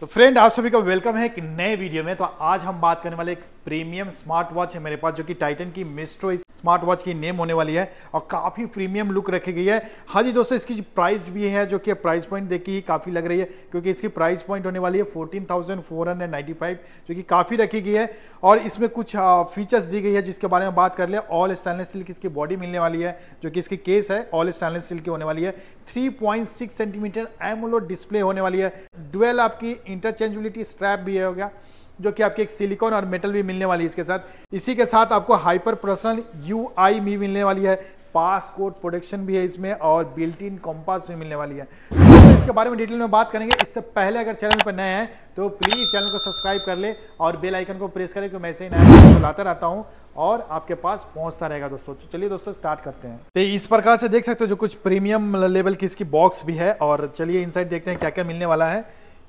तो फ्रेंड आप सभी का वेलकम है एक नए वीडियो में तो आज हम बात करने वाले एक प्रीमियम स्मार्ट वॉच है मेरे पास जो कि टाइटन की मिस्ट्रो स्मार्ट वॉच की नेम होने वाली है और काफ़ी प्रीमियम लुक रखी गई है हाँ जी दोस्तों इसकी प्राइस भी है जो कि प्राइस पॉइंट देखिए ही काफ़ी लग रही है क्योंकि इसकी प्राइस पॉइंट होने वाली है फोर्टीन जो कि काफ़ी रखी गई है और इसमें कुछ फीचर्स दी गई है जिसके बारे में बात कर ले ऑल स्टेनलेस स्टील की इसकी बॉडी मिलने वाली है जो कि इसकी केस है ऑल स्टेनलेस स्टील की होने वाली है सिक्स सेंटीमीटर एमोलो डिस्प्ले होने वाली है डुवेल आपकी इंटरचेंजबिलिटी स्ट्रैप भी है हो गया जो कि आपके एक सिलिकॉन और मेटल भी मिलने वाली है इसके साथ इसी के साथ आपको हाइपर पर्सनल यू आई भी मिलने वाली है पास कोड प्रोडक्शन भी है इसमें और बिल्ट इन कॉम्पास भी मिलने वाली है तो इसके बारे में डिटेल में बात करेंगे इससे पहले अगर चैनल पर नए हैं तो प्लीज़ चैनल को सब्सक्राइब कर ले और बेल आइकन को प्रेस करें क्योंकि मैं ऐसे ही नया वीडियो लाता रहता हूं और आपके पास पहुंचता रहेगा दोस्तों तो चलिए दोस्तों स्टार्ट करते हैं तो इस प्रकार से देख सकते हो जो कुछ प्रीमियम लेवल की इसकी बॉक्स भी है और चलिए इनसाइड देखते हैं क्या क्या मिलने वाला है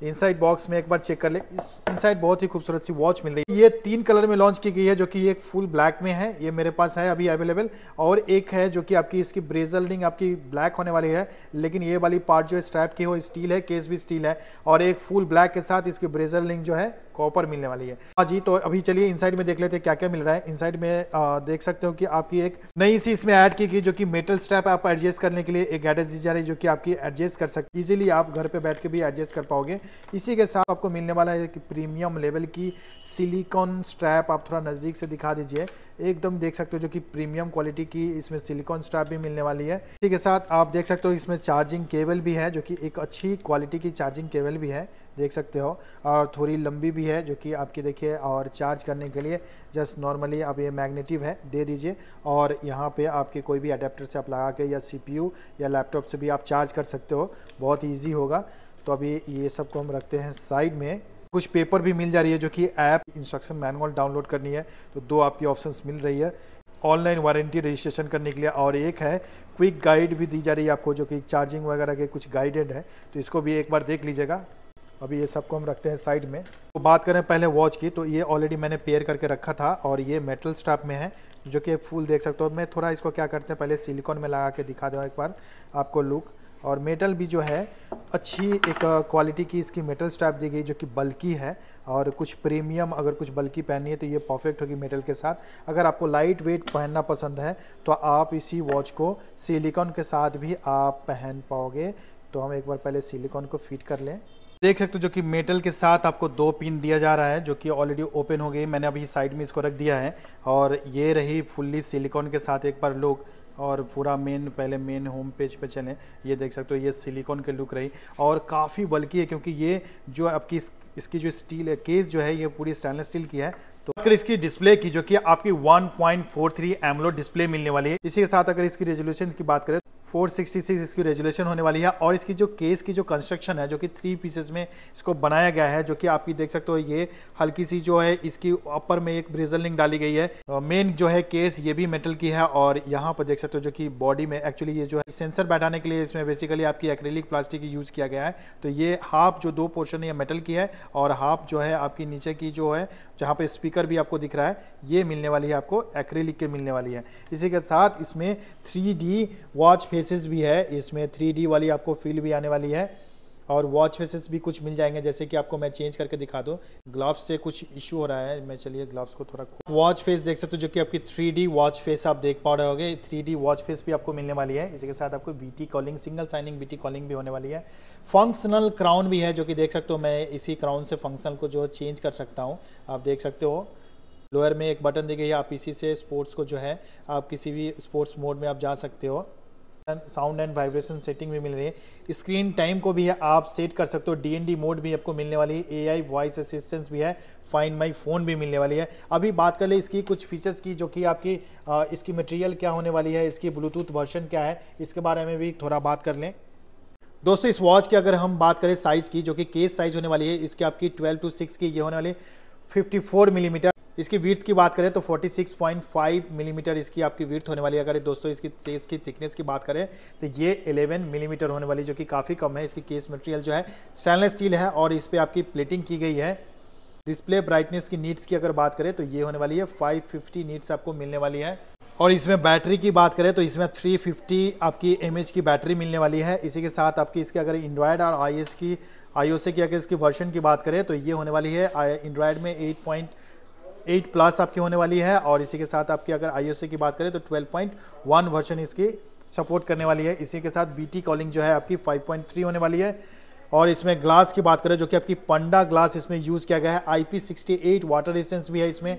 इनसाइड बॉक्स में एक बार चेक कर ले इस इनसाइड बहुत ही खूबसूरत सी वॉच मिल रही है ये तीन कलर में लॉन्च की गई है जो कि एक फुल ब्लैक में है ये मेरे पास है अभी अवेलेबल और एक है जो कि आपकी इसकी ब्रेजल रिंग आपकी ब्लैक होने वाली है लेकिन ये वाली पार्ट जो स्ट्रैप की हो स्टील है केस भी स्टील है और एक फुल ब्लैक के साथ इसकी ब्रेजल रिंग जो है कॉपर मिलने वाली है हाँ जी तो अभी चलिए इनसाइड में देख लेते हैं क्या क्या मिल रहा है इनसाइड में आ, देख सकते हो कि आपकी एक नई सी इसमें ऐड की गई जो कि मेटल स्ट्रैप आप एडजस्ट करने के लिए एक गैडेज दी जा रही है जो कि आपकी एडजस्ट कर सकते इजीली आप घर पे बैठ के भी एडजस्ट कर पाओगे इसी के साथ आपको मिलने वाला है कि प्रीमियम लेवल की सिलीकॉन स्ट्रैप आप थोड़ा नज़दीक से दिखा दीजिए एकदम देख सकते हो जो कि प्रीमियम क्वालिटी की इसमें सिलिकॉन स्ट्रैप भी मिलने वाली है इसी के साथ आप देख सकते हो इसमें चार्जिंग केबल भी है जो कि एक अच्छी क्वालिटी की चार्जिंग केबल भी है देख सकते हो और थोड़ी लंबी भी है जो कि आपकी देखिए और चार्ज करने के लिए जस्ट नॉर्मली आप ये मैग्नेटिव है दे दीजिए और यहाँ पे आपके कोई भी अडेप्टर से आप लगा के या सी या लैपटॉप से भी आप चार्ज कर सकते हो बहुत ईजी होगा तो अभी ये सब को हम रखते हैं साइड में कुछ पेपर भी मिल जा रही है जो कि ऐप इंस्ट्रक्शन मैनुअल डाउनलोड करनी है तो दो आपकी ऑप्शंस मिल रही है ऑनलाइन वारंटी रजिस्ट्रेशन करने के लिए और एक है क्विक गाइड भी दी जा रही है आपको जो कि चार्जिंग वगैरह के कुछ गाइडेड है तो इसको भी एक बार देख लीजिएगा अभी ये सबको हम रखते हैं साइड में तो बात करें पहले वॉच की तो ये ऑलरेडी मैंने पेयर करके रखा था और ये मेटल स्टाफ में है जो कि फुल देख सकते हो मैं थोड़ा इसको क्या करते हैं पहले सिलिकॉन में लगा के दिखा दूँ एक बार आपको लुक और मेटल भी जो है अच्छी एक क्वालिटी की इसकी मेटल स्ट्रैप दी गई जो कि बल्की है और कुछ प्रीमियम अगर कुछ बल्की पहननी है तो ये परफेक्ट होगी मेटल के साथ अगर आपको लाइट वेट पहनना पसंद है तो आप इसी वॉच को सिलिकॉन के साथ भी आप पहन पाओगे तो हम एक बार पहले सिलिकॉन को फिट कर लें देख सकते हो जो कि मेटल के साथ आपको दो पिन दिया जा रहा है जो कि ऑलरेडी ओपन हो गई मैंने अभी साइड में इसको रख दिया है और ये रही फुल्ली सिलिकॉन के साथ एक बार लोग और पूरा मेन पहले मेन होम पेज पे चलें ये देख सकते हो ये सिलिकॉन के लुक रही और काफ़ी बल्कि है क्योंकि ये जो आपकी इसकी जो स्टील है केस जो है ये पूरी स्टेनलेस स्टील की है तो अगर इसकी डिस्प्ले की जो कि आपकी 1.43 पॉइंट एमलो डिस्प्ले मिलने वाली है इसी के साथ अगर इसकी रेजोल्यूशन की बात करें 466 इसकी रेजुलेशन होने वाली है और इसकी जो केस की जो कंस्ट्रक्शन है जो कि थ्री पीसेस में इसको बनाया गया है जो कि आप ये देख सकते हो ये हल्की सी जो है इसकी अपर में एक ब्रिजलिंग डाली गई है मेन तो जो है केस ये भी मेटल की है और यहाँ पर देख सकते हो जो कि बॉडी में एक्चुअली ये जो है सेंसर बैठाने के लिए इसमें बेसिकली आपकी एक्रेलिक प्लास्टिक यूज़ किया गया है तो ये हाफ जो दो पोर्शन ये मेटल की है और हाफ जो है आपकी नीचे की जो है जहाँ पर स्पीकर भी आपको दिख रहा है ये मिलने वाली है आपको एक्रेलिक के मिलने वाली है इसी के साथ इसमें थ्री वॉच फेस फेसेस भी है इसमें थ्री वाली आपको फील भी आने वाली है और वॉच फेसेस भी कुछ मिल जाएंगे जैसे कि आपको मैं चेंज करके दिखा दूँ ग्लव्स से कुछ इशू हो रहा है मैं चलिए ग्लव्स को थोड़ा वॉच फेस देख सकते हो जो कि आपकी थ्री वॉच फेस आप देख पा रहे होगे थ्री वॉच फेस भी आपको मिलने वाली है इसी के साथ आपको BT calling single signing BT calling भी होने वाली है फंक्शनल क्राउन भी है जो कि देख सकते हो मैं इसी क्राउन से फंक्शनल को जो चेंज कर सकता हूँ आप देख सकते हो लोअर में एक बटन दी गई है आप इसी से स्पोर्ट्स को जो है आप किसी भी स्पोर्ट्स मोड में आप जा सकते हो साउंड एंड वाइब्रेशन सेटिंग भी मिल रही है स्क्रीन टाइम को भी आप सेट कर सकते हो डीएनडी मोड भी आपको मिलने वाली है एआई वॉइस असिस्टेंस भी है फाइंड माय फ़ोन भी मिलने वाली है अभी बात कर ले इसकी कुछ फीचर्स की जो कि आपकी आ, इसकी मटेरियल क्या होने वाली है इसकी ब्लूटूथ वर्जन क्या है इसके बारे में भी थोड़ा बात कर लें दोस्तों इस वॉच की अगर हम बात करें साइज़ की जो कि केस साइज़ होने वाली है इसकी आपकी ट्वेल्व टू सिक्स की ये होने वाली 54 मिलीमीटर इसकी वीर्थ की बात करें तो 46.5 मिलीमीटर इसकी आपकी वीर्थ होने वाली है अगर दोस्तों इसकी सेज की थिकनेस की बात करें तो ये 11 मिलीमीटर होने वाली जो कि काफ़ी कम है इसकी केस मटेरियल जो है स्टेनलेस स्टील है और इस पर आपकी प्लेटिंग की गई है डिस्प्ले ब्राइटनेस की नीड्स की अगर बात करें तो ये होने वाली है 550 नीड्स आपको मिलने वाली है और इसमें बैटरी की बात करें तो इसमें 350 आपकी एम की बैटरी मिलने वाली है इसी के साथ आपकी इसके अगर एंड्रॉयड और आई की आई की अगर इसकी वर्जन की बात करें तो ये होने वाली है एंड्रॉयड में एट एट प्लस आपकी होने वाली है और इसी के साथ आपकी अगर आई की बात करें तो ट्वेल्व पॉइंट वन वर्जन इसकी सपोर्ट करने वाली है इसी के साथ टी कॉलिंग जो है आपकी 5.3 होने वाली है और इसमें ग्लास की बात करें जो कि आपकी पंडा ग्लास इसमें यूज़ किया गया है आई पी वाटर रिस्टेंस भी है इसमें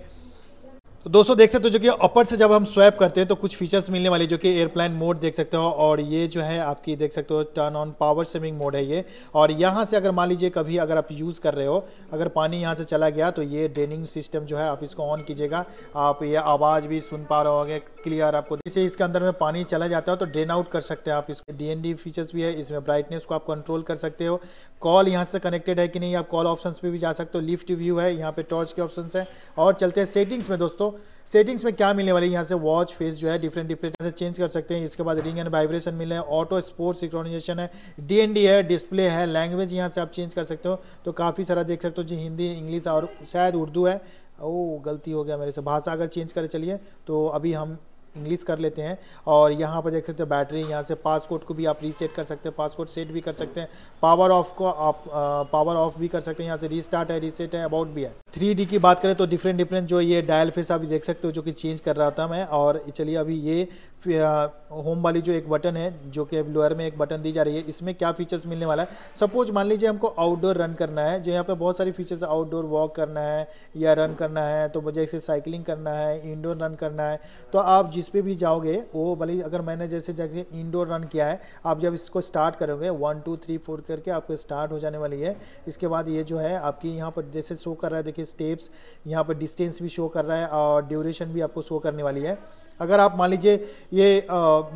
तो दोस्तों देख सकते हो जो कि अपर से जब हम स्वैप करते हैं तो कुछ फीचर्स मिलने वाले जो कि एयरप्लाइन मोड देख सकते हो और ये जो है आपकी देख सकते हो turn on power saving mode है ये और यहाँ से अगर मान लीजिए कभी अगर आप यूज़ कर रहे हो अगर पानी यहाँ से चला गया तो ये ड्रेनिंग सिस्टम जो है आप इसको ऑन कीजिएगा आप ये आवाज़ भी सुन पा रहे हो क्लियर आपको जैसे इसके अंदर में पानी चला जाता है तो ड्रेन आउट कर सकते हैं आप इसके डी फीचर्स भी है इसमें ब्राइटनेस को आप कंट्रोल कर सकते हो कॉल यहाँ से कनेक्टेड है कि नहीं आप कॉल ऑप्शन पर भी जा सकते हो लिफ्ट व्यू है यहाँ पर टॉर्च के ऑप्शन है और चलते हैं सेटिंग्स में दोस्तों सेटिंग्स में क्या मिलने वाले यहाँ से वॉच फेस जो है डिफरेंट डिफरेंट से चेंज कर सकते हैं इसके बाद रिंग एंड वाइब्रेशन मिले हैं ऑटो स्पोर्ट सिक्रोनाइजेशन है डीएनडी है डिस्प्ले है लैंग्वेज यहाँ से आप चेंज कर सकते हो तो काफ़ी सारा देख सकते हो जी हिंदी इंग्लिश और शायद उर्दू है ओ गलती हो गया मेरे से भाषा अगर चेंज करे चलिए तो अभी हम इंग्लिश कर लेते हैं और यहाँ पर देख सकते हैं बैटरी यहाँ से पासपोर्ट को भी आप रीसेट कर सकते हैं पासपोर्ट सेट भी कर सकते हैं पावर ऑफ को आप पावर ऑफ भी कर सकते हैं यहाँ से रीस्टार्ट है रीसेट है अबाउट भी है थ्री की बात करें तो डिफरेंट डिफरेंट जो ये डायल फेस आप देख सकते हो जो कि चेंज कर रहा था मैं और चलिए अभी ये होम वाली जो एक बटन है जो कि अब लोअर में एक बटन दी जा रही है इसमें क्या फीचर्स मिलने वाला है सपोज मान लीजिए हमको आउटडोर रन करना है जो यहाँ पे बहुत सारी फीचर्स आउटडोर वॉक करना है या रन करना है तो मुझे जैसे साइकिलिंग करना है इंडोर रन करना है तो आप जिस पे भी जाओगे वो भले अगर मैंने जैसे जगह इंडोर रन किया है आप जब इसको स्टार्ट करोगे वन टू थ्री फोर करके आपको स्टार्ट हो जाने वाली है इसके बाद ये जो है आपकी यहाँ पर जैसे शो कर रहा है देखिए स्टेप्स यहाँ पर डिस्टेंस भी शो कर रहा है और ड्यूरेशन भी आपको शो करने वाली है अगर आप मान लीजिए ये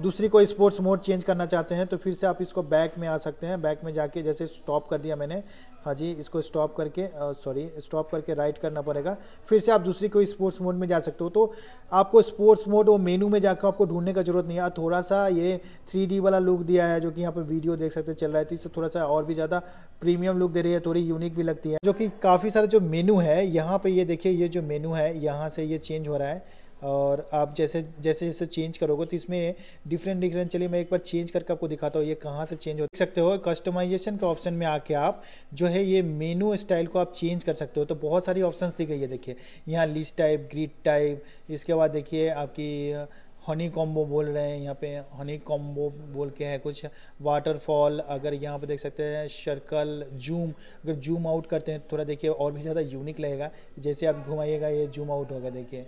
दूसरी कोई स्पोर्ट्स मोड चेंज करना चाहते हैं तो फिर से आप इसको बैक में आ सकते हैं बैक में जाके जैसे स्टॉप कर दिया मैंने हाँ जी इसको स्टॉप करके सॉरी स्टॉप करके राइट करना पड़ेगा फिर से आप दूसरी कोई स्पोर्ट्स मोड में जा सकते हो तो आपको स्पोर्ट्स मोड और मेनू में जाकर आपको ढूंढने का जरूरत नहीं है थोड़ा सा ये थ्री वाला लुक दिया है जो कि यहाँ पर वीडियो देख सकते चल रहा है तो इससे थोड़ा सा और भी ज़्यादा प्रीमियम लुक दे रही है थोड़ी यूनिक भी लगती है जो कि काफ़ी सारा जो मेनू है यहाँ पर ये देखिए ये जो मेनू है यहाँ से ये चेंज हो रहा है और आप जैसे जैसे जैसे चेंज करोगे तो इसमें डिफरेंट डिफरेंट चलिए मैं एक बार चेंज करके आपको दिखाता हूँ ये कहाँ से चेंज हो सकते हो कस्टमाइजेशन के ऑप्शन में आके आप जो है ये मेनू स्टाइल को आप चेंज कर सकते हो तो बहुत सारी ऑप्शन दी गई है देखिए यहाँ लिस्ट टाइप ग्रिड टाइप इसके बाद देखिए आपकी हनी कॉम्बो बोल रहे हैं यहाँ पे हनी कॉम्बो बोल के है कुछ वाटरफॉल अगर यहाँ पे देख सकते हैं सर्कल जूम अगर जूम आउट करते हैं थोड़ा देखिए और भी ज़्यादा यूनिक लगेगा जैसे आप घुमाइएगा ये जूम आउट होगा देखिए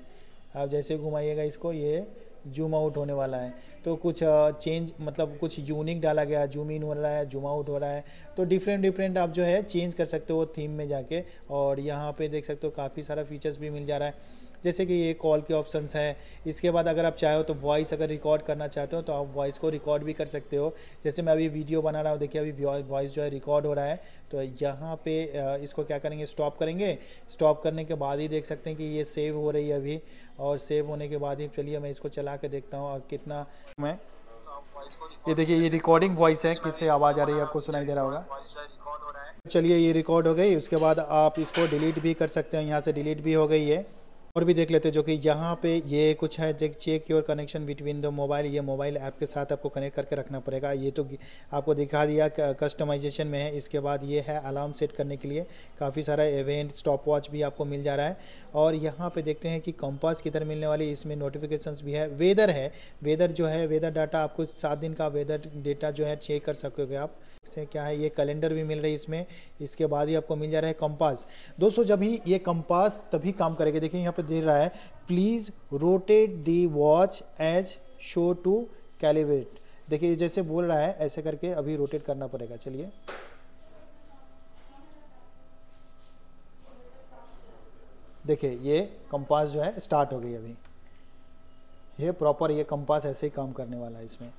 आप जैसे घुमाइएगा इसको ये जूम आउट होने वाला है तो कुछ चेंज मतलब कुछ यूनिक डाला गया जूम इन हो रहा है जूम आउट हो रहा है तो डिफरेंट डिफरेंट आप जो है चेंज कर सकते हो थीम में जाके और यहाँ पे देख सकते हो काफ़ी सारा फीचर्स भी मिल जा रहा है जैसे कि ये कॉल के ऑप्शन हैं इसके बाद अगर आप चाहो तो वॉइस अगर रिकॉर्ड करना चाहते हो तो आप वॉइस को रिकॉर्ड भी कर सकते हो जैसे मैं अभी वीडियो बना रहा हूँ देखिए अभी वॉइस जो है रिकॉर्ड हो रहा है तो यहाँ पे इसको क्या करेंगे स्टॉप करेंगे स्टॉप करने के बाद ही देख सकते हैं कि ये सेव हो रही है अभी और सेव होने के बाद ही चलिए मैं इसको चला के देखता हूँ और कितना मैं ये देखिए ये रिकॉर्डिंग वॉइस है किससे आवाज़ आ रही है आपको सुनाई दे रहा होगा चलिए ये रिकॉर्ड हो गई उसके बाद आप इसको डिलीट भी कर सकते हैं यहाँ से डिलीट भी हो गई है और भी देख लेते जो कि यहाँ पे ये कुछ है check your connection between the mobile ये मोबाइल ऐप के साथ आपको कनेक्ट करके रखना पड़ेगा ये तो आपको दिखा दिया कस्टमाइजेशन में है इसके बाद ये है अलार्म सेट करने के लिए काफ़ी सारा इवेंट स्टॉप वॉच भी आपको मिल जा रहा है और यहाँ पे देखते हैं कि कंपास किधर मिलने वाली इसमें नोटिफिकेशन भी है वेदर है वेदर जो है वेदर डाटा आपको सात दिन का वेदर डेटा जो है चेक कर सकोगे आप से क्या है ये कैलेंडर भी मिल रही है इसमें इसके बाद ही आपको मिल जा रहा है कंपास दोस्तों जब ही ये कंपास तभी काम करेगा देखिए यहाँ पर दे रहा है please rotate the watch as show to calibrate देखिए जैसे बोल रहा है ऐसे करके अभी रोटेट करना पड़ेगा चलिए देखिए ये कंपास जो है स्टार्ट हो गई अभी ये प्रॉपर ये कंपास ऐसे ही काम करने वाला है इसमें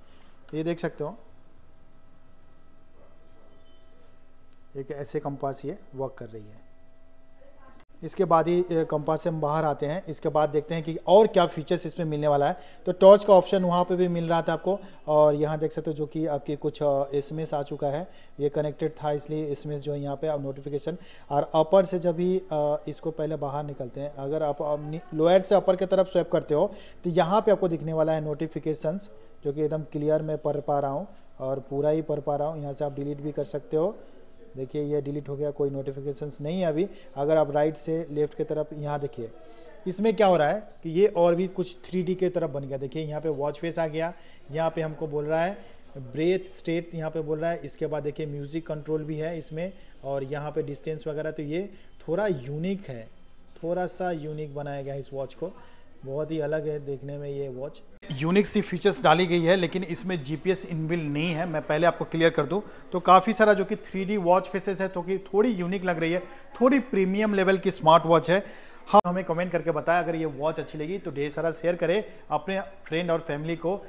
ये देख सकते हो एक ऐसे कंपास ये वर्क कर रही है इसके बाद ही कंपास से हम बाहर आते हैं इसके बाद देखते हैं कि और क्या फीचर्स इसमें मिलने वाला है तो टॉर्च का ऑप्शन वहाँ पे भी मिल रहा था आपको और यहाँ देख सकते हो जो कि आपकी कुछ एस आ चुका है ये कनेक्टेड था इसलिए एस जो है यहाँ पे आप नोटिफिकेशन और अपर से जब भी इसको पहले बाहर निकलते हैं अगर आप लोअर से अपर की तरफ स्वेप करते हो तो यहाँ पर आपको दिखने वाला है नोटिफिकेशन जो कि एकदम क्लियर मैं पढ़ पा रहा हूँ और पूरा ही पढ़ पा रहा हूँ यहाँ से आप डिलीट भी कर सकते हो देखिए ये डिलीट हो गया कोई नोटिफिकेशंस नहीं है अभी अगर आप राइट से लेफ्ट की तरफ यहाँ देखिए इसमें क्या हो रहा है कि ये और भी कुछ थ्री के तरफ बन गया देखिए यहाँ पे वॉच फेस आ गया यहाँ पे हमको बोल रहा है ब्रेथ स्टेट यहाँ पे बोल रहा है इसके बाद देखिए म्यूज़िक कंट्रोल भी है इसमें और यहाँ पे डिस्टेंस वगैरह तो ये थोड़ा यूनिक है थोड़ा सा यूनिक बनाया गया है इस वॉच को बहुत ही अलग है देखने में ये वॉच यूनिक सी फीचर्स डाली गई है लेकिन इसमें जीपीएस इनबिल नहीं है मैं पहले आपको क्लियर कर दूं तो काफ़ी सारा जो कि थ्री डी वॉच फेसेस है तो कि थोड़ी यूनिक लग रही है थोड़ी प्रीमियम लेवल की स्मार्ट वॉच है हाँ हमें कमेंट करके बताएं अगर ये वॉच अच्छी लगी तो ढेर सारा शेयर करें अपने फ्रेंड और फैमिली को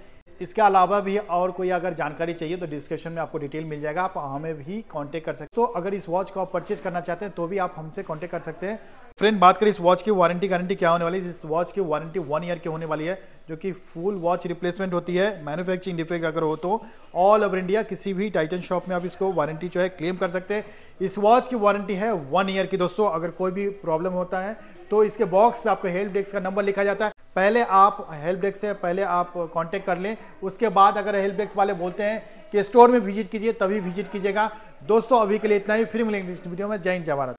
इसके अलावा भी और कोई अगर जानकारी चाहिए तो डिस्क्रिप्शन में आपको डिटेल मिल जाएगा आप हमें भी कॉन्टेक्ट कर सकते हो तो अगर इस वॉच को आप परचेज करना चाहते हैं तो भी आप हमसे कॉन्टेक्ट कर सकते हैं फ्रेंड बात करें इस वॉच की वारंटी गारंटी क्या होने वाली है इस वॉच की वारंटी वन ईयर की होने वाली है जो कि फुल वॉच रिप्लेसमेंट होती है मैन्युफैक्चरिंग डिफेक्ट अगर हो तो ऑल ओवर इंडिया किसी भी टाइटन शॉप में आप इसको वारंटी जो है क्लेम कर सकते हैं इस वॉच की वारंटी है वन ईयर की दोस्तों अगर कोई भी प्रॉब्लम होता है तो इसके बॉक्स पर आपको हेल्प डेस्क का नंबर लिखा जाता है पहले आप हेल्प डेस्क से पहले आप कांटेक्ट कर लें उसके बाद अगर हेल्प डेस्क वाले बोलते हैं कि स्टोर में विजिट कीजिए तभी विजिट कीजिएगा दोस्तों अभी के लिए इतना ही फिर मिलेंगे इस वीडियो में जय हिंद जय